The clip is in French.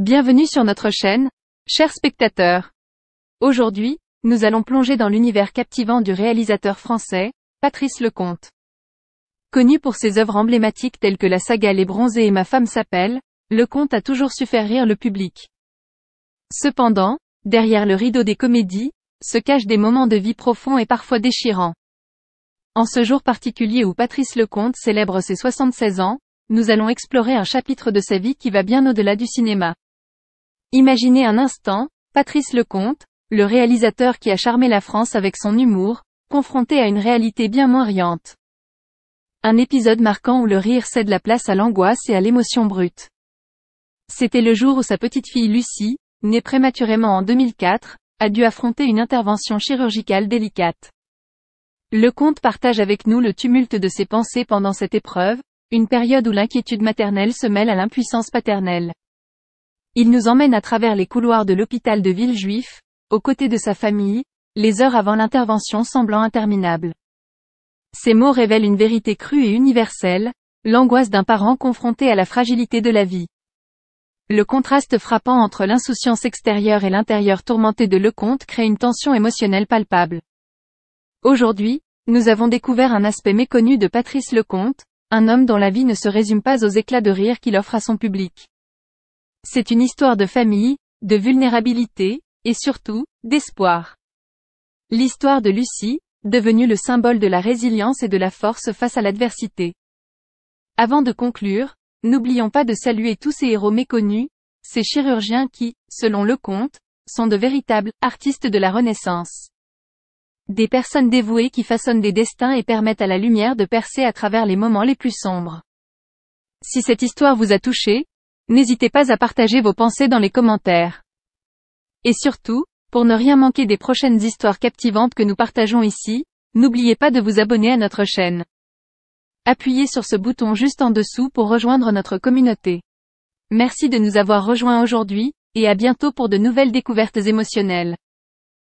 Bienvenue sur notre chaîne, chers spectateurs. Aujourd'hui, nous allons plonger dans l'univers captivant du réalisateur français, Patrice Lecomte. Connu pour ses œuvres emblématiques telles que la saga Les Bronzés et Ma femme s'appelle, Lecomte a toujours su faire rire le public. Cependant, derrière le rideau des comédies, se cachent des moments de vie profonds et parfois déchirants. En ce jour particulier où Patrice Lecomte célèbre ses 76 ans, nous allons explorer un chapitre de sa vie qui va bien au-delà du cinéma. Imaginez un instant, Patrice Lecomte, le réalisateur qui a charmé la France avec son humour, confronté à une réalité bien moins riante. Un épisode marquant où le rire cède la place à l'angoisse et à l'émotion brute. C'était le jour où sa petite fille Lucie, née prématurément en 2004, a dû affronter une intervention chirurgicale délicate. Lecomte partage avec nous le tumulte de ses pensées pendant cette épreuve, une période où l'inquiétude maternelle se mêle à l'impuissance paternelle. Il nous emmène à travers les couloirs de l'hôpital de Villejuif, aux côtés de sa famille, les heures avant l'intervention semblant interminables. Ces mots révèlent une vérité crue et universelle, l'angoisse d'un parent confronté à la fragilité de la vie. Le contraste frappant entre l'insouciance extérieure et l'intérieur tourmenté de Lecomte crée une tension émotionnelle palpable. Aujourd'hui, nous avons découvert un aspect méconnu de Patrice Lecomte, un homme dont la vie ne se résume pas aux éclats de rire qu'il offre à son public. C'est une histoire de famille, de vulnérabilité, et surtout, d'espoir. L'histoire de Lucie, devenue le symbole de la résilience et de la force face à l'adversité. Avant de conclure, n'oublions pas de saluer tous ces héros méconnus, ces chirurgiens qui, selon le conte, sont de véritables artistes de la Renaissance. Des personnes dévouées qui façonnent des destins et permettent à la lumière de percer à travers les moments les plus sombres. Si cette histoire vous a touché, N'hésitez pas à partager vos pensées dans les commentaires. Et surtout, pour ne rien manquer des prochaines histoires captivantes que nous partageons ici, n'oubliez pas de vous abonner à notre chaîne. Appuyez sur ce bouton juste en dessous pour rejoindre notre communauté. Merci de nous avoir rejoints aujourd'hui, et à bientôt pour de nouvelles découvertes émotionnelles.